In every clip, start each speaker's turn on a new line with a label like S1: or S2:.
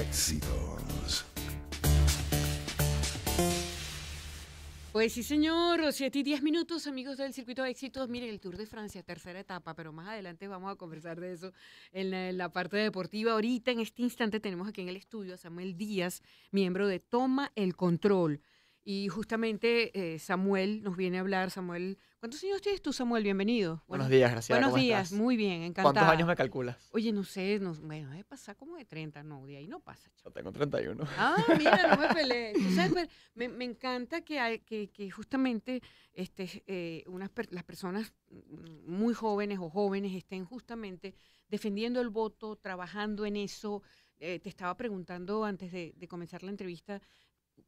S1: éxitos. Pues sí, señor, Siete y 10 minutos, amigos del Circuito de Éxitos. Miren, el Tour de Francia, tercera etapa, pero más adelante vamos a conversar de eso en la, parte deportiva. Ahorita, en este instante, tenemos aquí en el estudio a Samuel Díaz, miembro de Toma el Control. Y justamente eh, Samuel nos viene a hablar. Samuel, ¿cuántos años tienes tú, Samuel? Bienvenido. Buenos, días, gracias. Buenos días, muy bien, encantado. ¿Cuántos años me calculas? Oye, no sé, no, bueno, debe pasar como de 30, no, de ahí no pasa.
S2: Yo tengo 31. Ah, mira, no me
S1: peleé. Entonces, pues, me, me, encanta que, justamente este, unas las personas muy jóvenes o jóvenes estén justamente defendiendo el voto, trabajando en eso. Eh, te estaba preguntando antes de comenzar la entrevista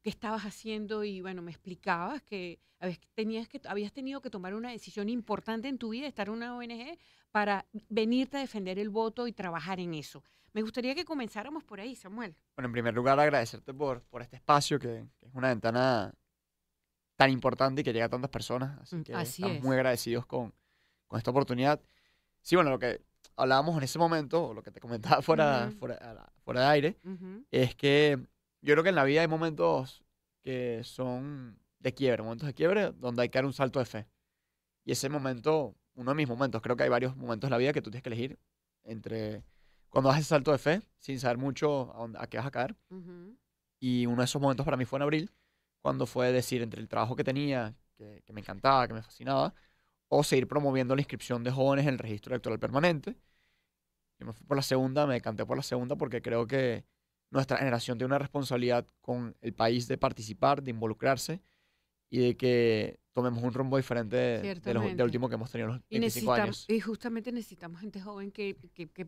S1: qué estabas haciendo y bueno, me explicabas que habías, tenías que habías tenido que tomar una decisión importante en tu vida, estar en una ONG, para venirte a defender el voto y trabajar en eso. Me gustaría que comenzáramos por ahí, Samuel.
S2: Bueno, en primer lugar, agradecerte por, por este espacio, que, es una ventana tan importante y que llega a tantas personas. Así mm, que estamos muy agradecidos con, con esta oportunidad. Sí, bueno, lo que hablábamos en ese momento, o lo que te comentaba fuera, fuera, fuera, de aire, es que yo creo que en la vida hay momentos que son de quiebre, momentos de quiebre donde hay que dar un salto de fe. Y ese momento, uno de mis momentos, creo que hay varios momentos en la vida que tú tienes que elegir entre cuando haces el salto de fe, sin saber mucho a, qué vas a caer. Y uno de esos momentos para mí fue en abril, cuando fue decir entre el trabajo que tenía, que, que me encantaba, que me fascinaba, o seguir promoviendo la inscripción de jóvenes en el registro electoral permanente. Yo me fui por la segunda, me decanté por la segunda porque creo que nuestra generación tiene una responsabilidad con el país de participar, de involucrarse y de que tomemos un rumbo diferente de, último que hemos tenido los 25 y años.
S1: Y justamente necesitamos gente joven que,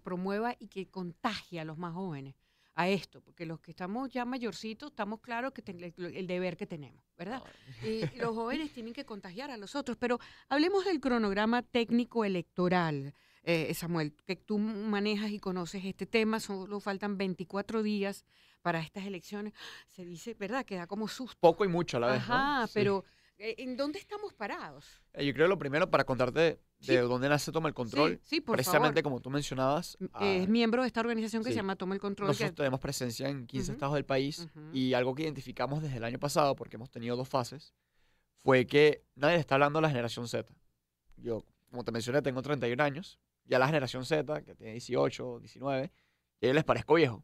S1: promueva y que contagie a los más jóvenes a esto, porque los que estamos ya mayorcitos estamos claros que el deber que tenemos, ¿verdad? los jóvenes tienen que contagiar a los otros, pero hablemos del cronograma técnico electoral. Eh, Samuel, que tú manejas y conoces este tema, solo faltan 24 días para estas elecciones. Se dice, ¿verdad? Que da como susto.
S2: Poco y mucho a la vez. Ajá, pero
S1: eh, ¿en dónde estamos parados?
S2: Eh, yo creo lo primero para contarte de dónde nace Toma el Control. Precisamente como tú mencionabas. Ah, es
S1: miembro de esta organización que se llama Toma el Control. Nosotros
S2: tenemos presencia en 15 estados del país y algo que identificamos desde el año pasado, porque hemos tenido dos fases, fue que nadie está hablando de la generación Z. Yo, como te mencioné, tengo 31 años, ya la generación Z, que tiene 18, 19, ya les parezco viejo.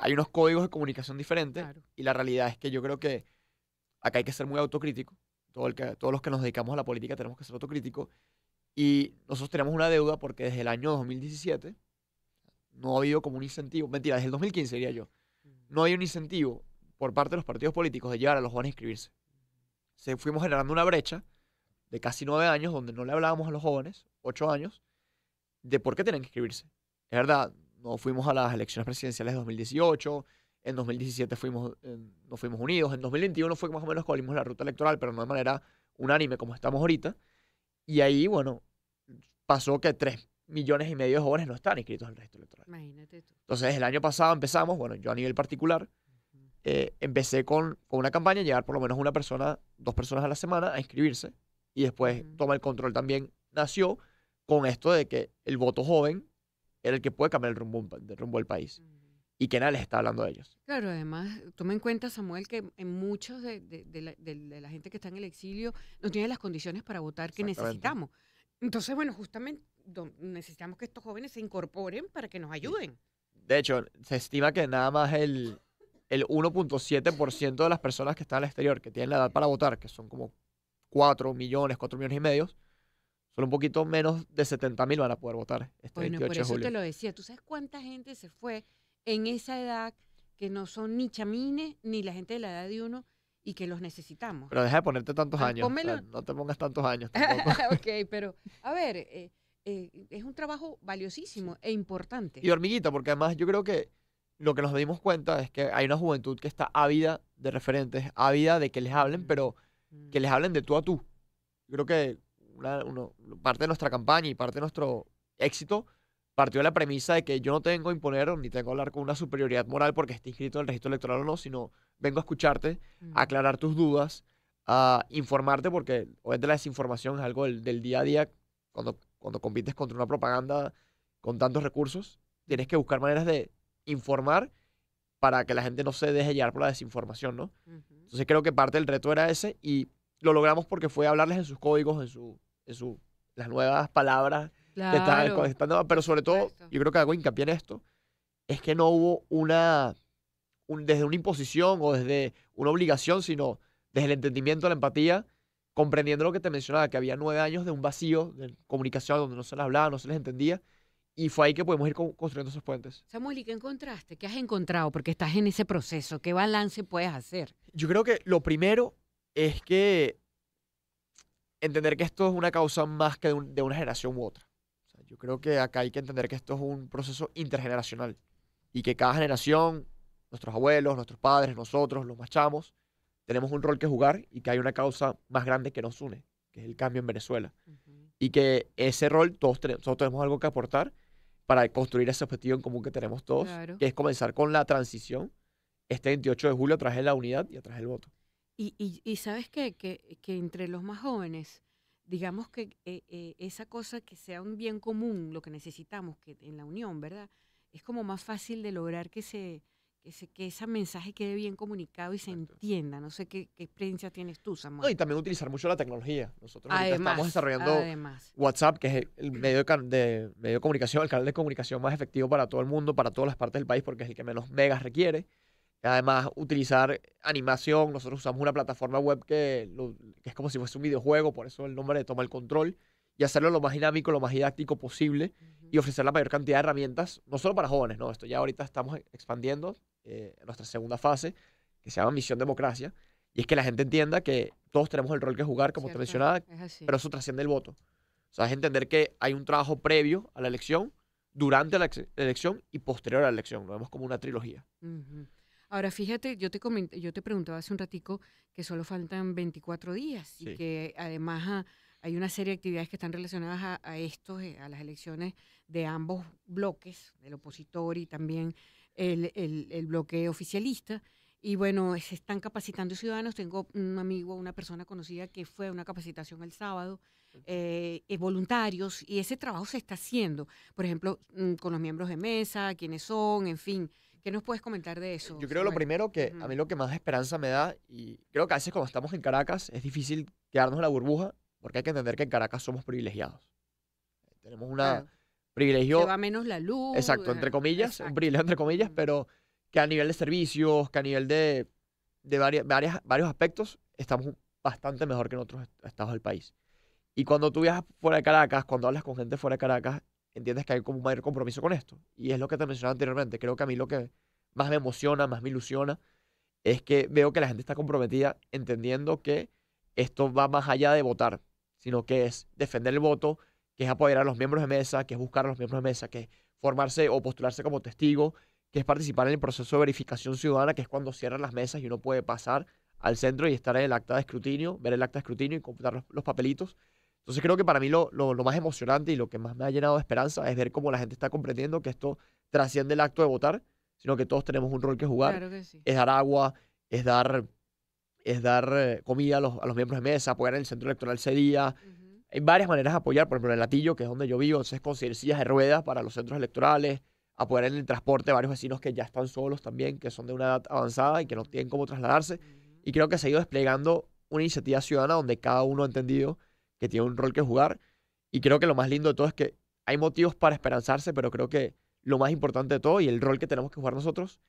S2: hay unos códigos de comunicación diferentes y la realidad es que yo creo que acá hay que ser muy autocrítico. Todo que, todos los que nos dedicamos a la política tenemos que ser autocríticos. Y nosotros tenemos una deuda porque desde el año 2017 no ha habido como un incentivo, mentira, desde el 2015 diría yo, no hay un incentivo por parte de los partidos políticos de llevar a los jóvenes a inscribirse. Se fuimos generando una brecha de casi nueve años donde no le hablábamos a los jóvenes, ocho años, de por qué tienen que inscribirse. Es verdad, no fuimos a las elecciones presidenciales de 2018, en 2017 fuimos, nos fuimos unidos, en 2021 fue más o menos cuando la ruta electoral, pero no de manera unánime como estamos ahorita. Y ahí, bueno, pasó que 3 millones y medio de jóvenes no están inscritos al registro
S1: electoral. Imagínate
S2: Entonces, el año pasado empezamos, bueno, yo a nivel particular, eh, empecé con, una campaña, llegar por lo menos una persona, dos personas a la semana a inscribirse y después Toma el Control también nació con esto de que el voto joven era el que puede cambiar el rumbo, rumbo del país. Y que nadie les está hablando de ellos.
S1: Claro, además, toma en cuenta, Samuel, que en muchos de, la, gente que está en el exilio no tienen las condiciones para votar que necesitamos. Entonces, bueno, justamente necesitamos que estos jóvenes se incorporen para que nos ayuden.
S2: De hecho, se estima que nada más el, el 1.7% de las personas que están al exterior, que tienen la edad para votar, que son como 4 millones, 4 millones y medio, con un poquito menos de 70 mil van a poder votar este bueno, por eso te lo
S1: decía. ¿Tú sabes cuánta gente se fue en esa edad que no son ni chamines ni la gente de la edad de uno y que los necesitamos? Pero deja
S2: de ponerte tantos ah, años. no te pongas tantos años.
S1: ok, pero a ver, eh, eh, es un trabajo valiosísimo e importante. Y
S2: hormiguita, porque además yo creo que lo que nos dimos cuenta es que hay una juventud que está ávida de referentes, ávida de que les hablen, mm. pero que mm. les hablen de tú a tú. Yo creo que parte de nuestra campaña y parte de nuestro éxito partió de la premisa de que yo no tengo que imponer ni tengo que hablar con una superioridad moral porque esté inscrito en el registro electoral o no, sino vengo a escucharte, a aclarar tus dudas, a informarte porque obviamente la desinformación es algo del, día a día cuando, cuando compites contra una propaganda con tantos recursos, tienes que buscar maneras de informar para que la gente no se deje llevar por la desinformación, ¿no? Entonces creo que parte del reto era ese y lo logramos porque fue hablarles en sus códigos, en su en las nuevas palabras Pero sobre todo, yo creo que hago hincapié en esto, es que no hubo una, desde una imposición o desde una obligación, sino desde el entendimiento, la empatía, comprendiendo lo que te mencionaba, que había nueve años de un vacío de comunicación donde no se les hablaba, no se les entendía. Y fue ahí que pudimos ir construyendo esos puentes.
S1: Samuel, ¿y qué encontraste? ¿Qué has encontrado? Porque estás en ese proceso. ¿Qué balance puedes hacer?
S2: Yo creo que lo primero es que entender que esto es una causa más que de, una generación u otra. yo creo que acá hay que entender que esto es un proceso intergeneracional y que cada generación, nuestros abuelos, nuestros padres, nosotros, los más chamos, tenemos un rol que jugar y que hay una causa más grande que nos une, que es el cambio en Venezuela. Y que ese rol todos tenemos, tenemos algo que aportar para construir ese objetivo en común que tenemos todos, que es comenzar con la transición este 28 de julio a través de la unidad y a través del voto.
S1: Y, sabes qué? Que, entre los más jóvenes, digamos que eh, eh, esa cosa que sea un bien común, lo que necesitamos que en la unión, ¿verdad? Es como más fácil de lograr que se, que, que ese mensaje quede bien comunicado y se entienda. No sé
S2: qué, experiencia tienes tú, Samuel. y también utilizar mucho la tecnología. Nosotros estamos desarrollando WhatsApp, que es el medio de, medio de comunicación, el canal de comunicación más efectivo para todo el mundo, para todas las partes del país, porque es el que menos megas requiere. Además, utilizar animación. Nosotros usamos una plataforma web que, es como si fuese un videojuego, por eso el nombre de Toma el Control. Y hacerlo lo más dinámico, lo más didáctico posible y ofrecer la mayor cantidad de herramientas, no solo para jóvenes, ¿no? Esto ya ahorita estamos expandiendo eh, nuestra segunda fase, que se llama Misión Democracia. Y es que la gente entienda que todos tenemos el rol que jugar, como te mencionaba, pero eso trasciende el voto. O sea, es entender que hay un trabajo previo a la elección, durante la elección y posterior a la elección. Lo vemos como una trilogía.
S1: Ahora, fíjate, yo te yo te preguntaba hace un ratico que solo faltan 24 días y que además ah, hay una serie de actividades que están relacionadas a, esto, estos, eh, a las elecciones de ambos bloques, del opositor y también el, bloque oficialista. Y bueno, se están capacitando ciudadanos. Tengo un amigo, una persona conocida que fue a una capacitación el sábado, eh, voluntarios, y ese trabajo se está haciendo. Por ejemplo, mm, con los miembros de mesa, quiénes son, en fin. ¿Qué nos puedes comentar de eso? Yo creo lo
S2: primero que a mí lo que más esperanza me da, y creo que a veces como estamos en Caracas es difícil quedarnos en la burbuja, porque hay que entender que en Caracas somos privilegiados. Tenemos una privilegio... Se va
S1: menos la luz. Exacto, entre comillas, un
S2: privilegio entre comillas, pero que a nivel de servicios, que a nivel de, de varias, varias, varios aspectos, estamos bastante mejor que en otros estados del país. Y cuando tú viajas fuera de Caracas, cuando hablas con gente fuera de Caracas, entiendes que hay como un mayor compromiso con esto. Y es lo que te mencionaba anteriormente. Creo que a mí lo que más me emociona, más me ilusiona, es que veo que la gente está comprometida entendiendo que esto va más allá de votar, sino que es defender el voto, que es apoyar a los miembros de mesa, que es buscar a los miembros de mesa, que es formarse o postularse como testigo, que es participar en el proceso de verificación ciudadana, que es cuando cierran las mesas y uno puede pasar al centro y estar en el acta de escrutinio, ver el acta de escrutinio y computar los papelitos. Entonces creo que para mí lo, más emocionante y lo que más me ha llenado de esperanza es ver cómo la gente está comprendiendo que esto trasciende el acto de votar, sino que todos tenemos un rol que jugar. Es dar agua, es dar, eh, comida a los, miembros de mesa, apoyar en el centro electoral ese día. Hay varias maneras de apoyar, por ejemplo, en el latillo, que es donde yo vivo, entonces conseguir sillas de ruedas para los centros electorales, apoyar en el transporte a varios vecinos que ya están solos también, que son de una edad avanzada y que no tienen cómo trasladarse. Y creo que se ha ido desplegando una iniciativa ciudadana donde cada uno ha entendido que tiene un rol que jugar. Y creo que lo más lindo de todo es que hay motivos para esperanzarse, pero creo que lo más importante de todo y el rol que tenemos que jugar nosotros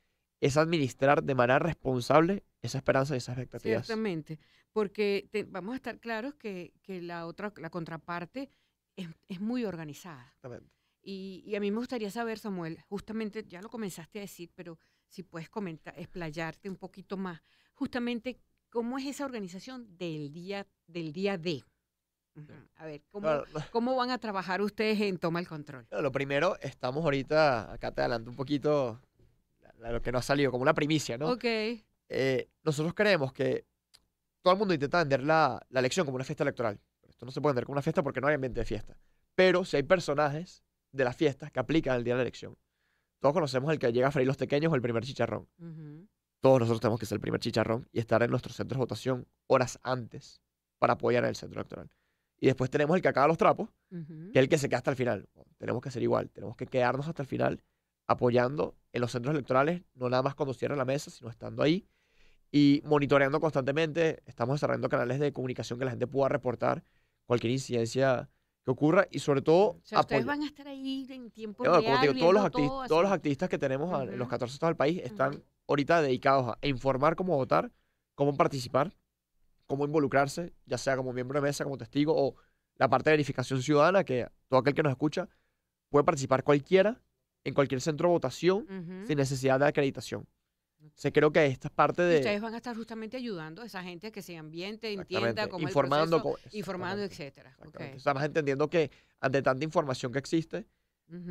S2: es administrar de manera responsable esa esperanza y esas expectativas. Exactamente
S1: porque vamos a estar claros que, que, la otra, la contraparte es, muy organizada. Y, a mí me gustaría saber, Samuel, justamente ya lo comenzaste a decir, pero si puedes comentar, explayarte un poquito más, justamente cómo es esa organización del día, del día D. A ver, ¿cómo, ¿cómo, van a trabajar ustedes en Toma el Control?
S2: lo primero, estamos ahorita, acá te adelanto un poquito lo que nos ha salido, como una primicia, ¿no? Ok. Eh, nosotros creemos que todo el mundo intenta vender la, elección como una fiesta electoral. Esto no se puede vender como una fiesta porque no hay ambiente de fiesta. Pero si hay personajes de las fiestas que aplican el día de la elección. Todos conocemos el que llega a freír los pequeños o el primer chicharrón. Todos nosotros tenemos que ser el primer chicharrón y estar en nuestros centros de votación horas antes para apoyar el centro electoral. Y después tenemos el que acaba los trapos, que es el que se queda hasta el final. Tenemos que ser igual, tenemos que quedarnos hasta el final apoyando en los centros electorales, no nada más cuando cierran la mesa, sino estando ahí y monitoreando constantemente. Estamos desarrollando canales de comunicación que la gente pueda reportar cualquier incidencia que ocurra y sobre todo... a estar
S1: ahí en tiempo todos, los todos los
S2: activistas que tenemos en los 14 estados del país están ahorita dedicados a informar cómo votar, cómo participar cómo involucrarse, ya sea como miembro de mesa, como testigo o la parte de verificación ciudadana, que todo aquel que nos escucha puede participar cualquiera en cualquier centro de votación sin necesidad de acreditación. Se creo que esta es parte de. Ustedes
S1: van a estar justamente ayudando a esa gente que se ambiente, entienda cómo informando, el informando, etcétera.
S2: Estamos entendiendo que ante tanta información que existe,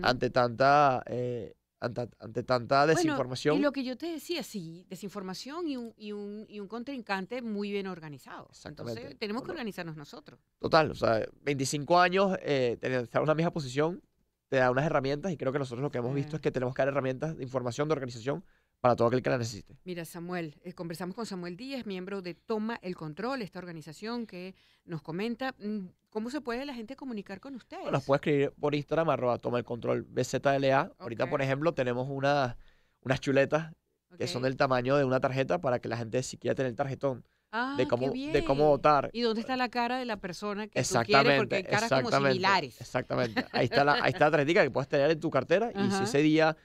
S2: ante tanta eh, ante, tanta desinformación. y lo
S1: que yo te decía, sí, desinformación y un, y un, y un contrincante muy bien organizado. Entonces, tenemos que organizarnos nosotros.
S2: Total, o sea, 25 años, eh, estar en una misma posición te da unas herramientas y creo que nosotros lo que hemos visto es que tenemos que dar herramientas de información, de organización para todo aquel que la necesite.
S1: Mira, Samuel, eh, conversamos con Samuel Díaz, miembro de Toma el Control, esta organización que nos comenta. Mm, ¿Cómo se puede la gente comunicar con ustedes? Bueno, nos
S2: puede escribir por Instagram, arroba Toma el Control BZLA. Ahorita, por ejemplo, tenemos unas chuletas que son del tamaño de una tarjeta para que la gente, si quiera tener el tarjetón, ah, de cómo votar. ¿Y
S1: dónde está la cara de la persona que exactamente, tú quieres? Porque hay caras como similares.
S2: Exactamente. Ahí está la ahí que puedes tener en tu cartera y si ese día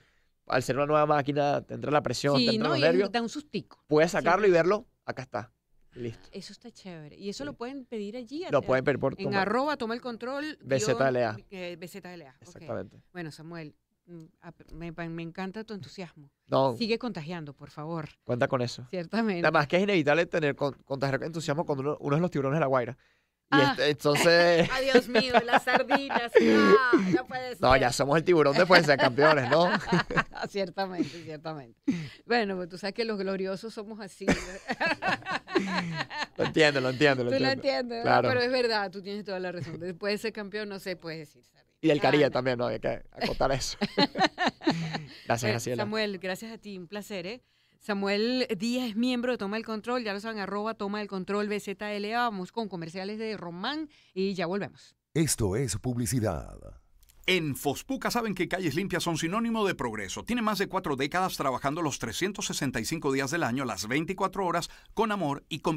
S2: al ser una nueva máquina, tendrá la presión, sí, ¿no? los nervios. da un sustico. Puedes sacarlo y verlo, acá está. Listo.
S1: Eso está chévere. Y eso lo pueden pedir allí. Lo pueden pedir por En toma, arroba, toma el control. BZLA. Eh, BZLA. Exactamente. Bueno, Samuel, mm, me, me, encanta tu entusiasmo. No. Sigue contagiando, por favor.
S2: Cuenta con eso. Ciertamente. Nada más que es inevitable tener contagiar entusiasmo cuando uno, uno de los tiburones de la guaira. Y ah. este, entonces. ¡Adiós mío, las
S1: sardinas. No,
S2: puede ser. No, ya somos el tiburón después de ser campeones, ¿no?
S1: ciertamente, ciertamente. Bueno, pues tú sabes que los gloriosos somos así.
S2: lo entiendo, lo entiendo. Lo tú entiendo. lo entiendes, pero es
S1: verdad, tú tienes toda la razón. Después de ser campeón, no sé, puedes decir
S2: Y el Caribe también, ¿no? Hay que acotar eso. gracias, Graciela.
S1: Samuel, gracias a ti, un placer, ¿eh? Samuel Díaz miembro de Toma el Control, ya lo saben, arroba Toma el Control BZLA. Vamos con comerciales de Román y ya volvemos.
S2: Esto es publicidad. En Fospuca saben que calles limpias son sinónimo de progreso. Tiene más de cuatro décadas trabajando los 365 días del año, las 24 horas, con amor y con